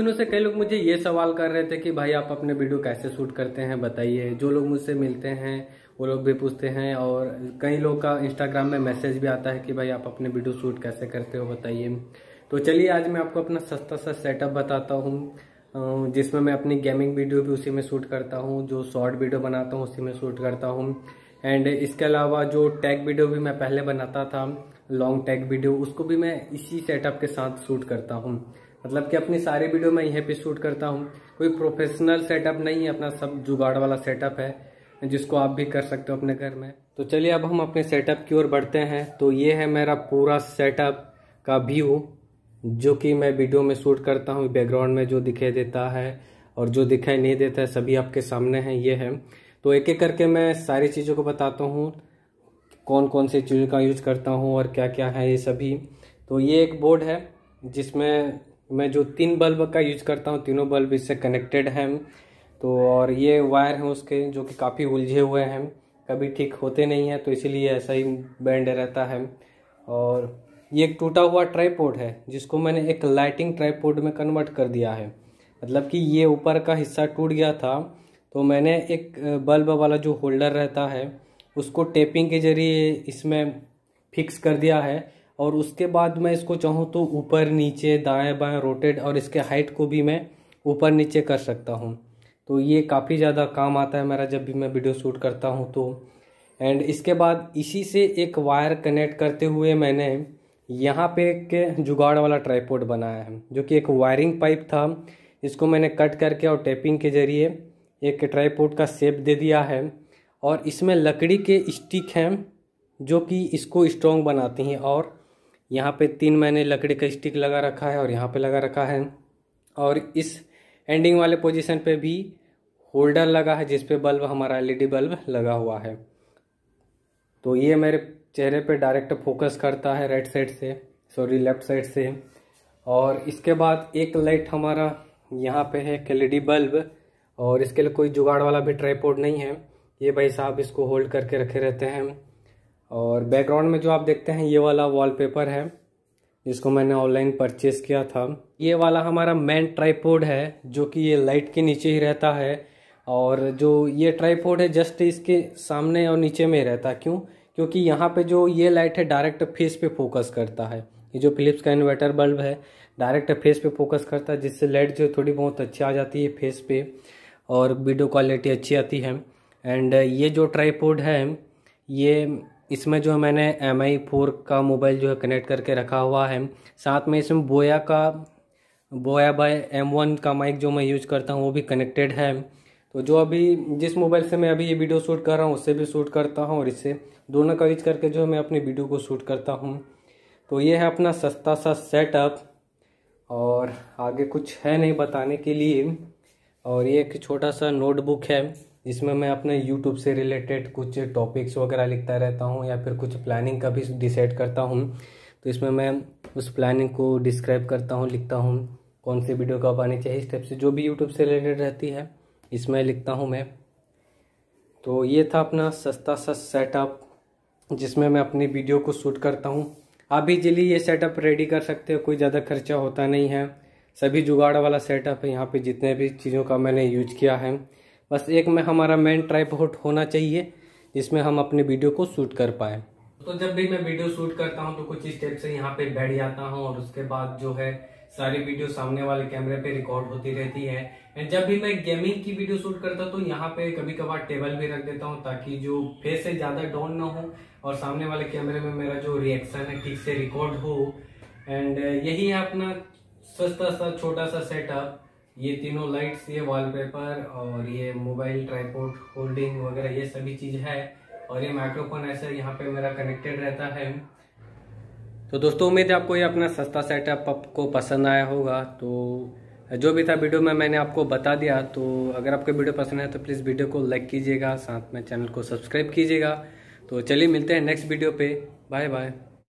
दिनों से कई लोग मुझे ये सवाल कर रहे थे कि भाई आप अपने वीडियो कैसे शूट करते हैं बताइए जो लोग मुझसे मिलते हैं वो लोग भी पूछते हैं और कई लोग का इंस्टाग्राम में मैसेज भी आता है कि भाई आप अपने वीडियो शूट कैसे करते हो बताइए तो चलिए आज मैं आपको अपना सस्ता सा सेटअप बताता हूँ जिसमें मैं अपनी गेमिंग वीडियो भी उसी में शूट करता हूँ जो शॉर्ट वीडियो बनाता हूँ उसी में शूट करता हूँ एंड इसके अलावा जो टैग वीडियो भी मैं पहले बनाता था लॉन्ग टैग वीडियो उसको भी मैं इसी सेटअप के साथ शूट करता हूँ मतलब कि अपनी सारी वीडियो मैं यहीं पे शूट करता हूँ कोई प्रोफेशनल सेटअप नहीं है अपना सब जुगाड़ वाला सेटअप है जिसको आप भी कर सकते हो अपने घर में तो चलिए अब हम अपने सेटअप की ओर बढ़ते हैं तो ये है मेरा पूरा सेटअप का व्यू जो कि मैं वीडियो में शूट करता हूँ बैकग्राउंड में जो दिखाई देता है और जो दिखाई नहीं देता है सभी आपके सामने है ये है तो एक एक करके मैं सारी चीज़ों को बताता हूँ कौन कौन सी चीज़ों का यूज करता हूँ और क्या क्या है ये सभी तो ये एक बोर्ड है जिसमें मैं जो तीन बल्ब का यूज करता हूँ तीनों बल्ब इससे कनेक्टेड हैं तो और ये वायर हैं उसके जो कि काफ़ी उलझे हुए हैं कभी ठीक होते नहीं हैं तो इसीलिए ऐसा ही बैंड रहता है और ये एक टूटा हुआ ट्राईपोर्ड है जिसको मैंने एक लाइटिंग ट्राईपोर्ड में कन्वर्ट कर दिया है मतलब कि ये ऊपर का हिस्सा टूट गया था तो मैंने एक बल्ब वाला जो होल्डर रहता है उसको टेपिंग के ज़रिए इसमें फिक्स कर दिया है और उसके बाद मैं इसको चाहूँ तो ऊपर नीचे दाएं बाएं रोटेट और इसके हाइट को भी मैं ऊपर नीचे कर सकता हूँ तो ये काफ़ी ज़्यादा काम आता है मेरा जब भी मैं वीडियो शूट करता हूँ तो एंड इसके बाद इसी से एक वायर कनेक्ट करते हुए मैंने यहाँ पे एक जुगाड़ वाला ट्राईपोर्ड बनाया है जो कि एक वायरिंग पाइप था इसको मैंने कट करके और टेपिंग के ज़रिए एक ट्राईपोर्ट का सेप दे दिया है और इसमें लकड़ी के स्टिक हैं जो कि इसको स्ट्रॉन्ग बनाती हैं और यहाँ पे तीन मैंने लकड़ी का स्टिक लगा रखा है और यहाँ पे लगा रखा है और इस एंडिंग वाले पोजीशन पे भी होल्डर लगा है जिसपे बल्ब हमारा एलईडी बल्ब लगा हुआ है तो ये मेरे चेहरे पे डायरेक्ट फोकस करता है राइट साइड से सॉरी लेफ्ट साइड से और इसके बाद एक लाइट हमारा यहाँ पे है एल बल्ब और इसके लिए कोई जुगाड़ वाला भी ट्राईपोर्ड नहीं है ये भाई साहब इसको होल्ड करके रखे रहते हैं और बैकग्राउंड में जो आप देखते हैं ये वाला वॉलपेपर है जिसको मैंने ऑनलाइन परचेस किया था ये वाला हमारा मेन ट्राईपोड है जो कि ये लाइट के नीचे ही रहता है और जो ये ट्राईपोड है जस्ट इसके सामने और नीचे में रहता है क्यों क्योंकि यहाँ पे जो ये लाइट है डायरेक्ट फेस पे फोकस करता है ये जो फिलिप्स का इन्वर्टर बल्ब है डायरेक्ट फेस पे फोकस करता है जिससे लाइट जो थोड़ी बहुत अच्छी आ जाती है फेस पे और वीडियो क्वालिटी अच्छी आती है एंड ये जो ट्राईपोड है ये इसमें जो मैंने एम आई फोर का मोबाइल जो है कनेक्ट करके रखा हुआ है साथ में इसमें बोया का बोया बाय एम वन का माइक जो मैं यूज करता हूँ वो भी कनेक्टेड है तो जो अभी जिस मोबाइल से मैं अभी ये वीडियो शूट कर रहा हूँ उससे भी शूट करता हूँ और इससे दोनों का यूज करके जो है मैं अपनी वीडियो को शूट करता हूँ तो ये है अपना सस्ता सा सेटअप और आगे कुछ है नहीं बताने के लिए और ये एक छोटा सा नोटबुक है जिसमें मैं अपने यूट्यूब से रिलेटेड कुछ टॉपिक्स वगैरह लिखता रहता हूँ या फिर कुछ प्लानिंग का भी डिसाइड करता हूँ तो इसमें मैं उस प्लानिंग को डिस्क्राइब करता हूँ लिखता हूँ कौन सी वीडियो कब आनी चाहिए इस टाइप से जो भी यूट्यूब से रिलेटेड रहती है इसमें लिखता हूँ मैं तो ये था अपना सस्ता सा सेटअप जिसमें मैं अपनी वीडियो को शूट करता हूँ आप भी जल्दी ये सेटअप रेडी कर सकते हो कोई ज़्यादा खर्चा होता नहीं है सभी जुगाड़ वाला सेटअप है यहाँ पे जितने भी चीज़ों का मैंने यूज किया है बस एक में हमारा मेन ट्राईपोर्ट होना चाहिए जिसमें हम अपने वीडियो को शूट कर पाए तो जब भी मैं वीडियो शूट करता हूँ तो कुछ स्टेप से यहाँ पे बैठ जाता हूँ और उसके बाद जो है सारी वीडियो सामने वाले कैमरे पे रिकॉर्ड होती रहती है एंड जब भी मैं गेमिंग की वीडियो शूट करता हूँ तो यहाँ पे कभी कभार टेबल भी रख देता हूँ ताकि जो फेस से ज़्यादा डाउन ना हो और सामने वाले कैमरे में मेरा जो रिएक्शन है ठीक से रिकॉर्ड हो एंड यही है अपना सस्ता सा छोटा सा सेटअप ये तीनों लाइट्स ये वॉलपेपर और ये मोबाइल ट्राईपोर्ट होल्डिंग वगैरह ये सभी चीज़ है और ये माइक्रोफोन ऐसे यहाँ पे मेरा कनेक्टेड रहता है तो दोस्तों उम्मीद है आपको ये अपना सस्ता सेटअप आपको पसंद आया होगा तो जो भी था वीडियो में मैंने आपको बता दिया तो अगर आपको वीडियो पसंद है तो प्लीज़ वीडियो को लाइक कीजिएगा साथ में चैनल को सब्सक्राइब कीजिएगा तो चलिए मिलते हैं नेक्स्ट वीडियो पे बाय बाय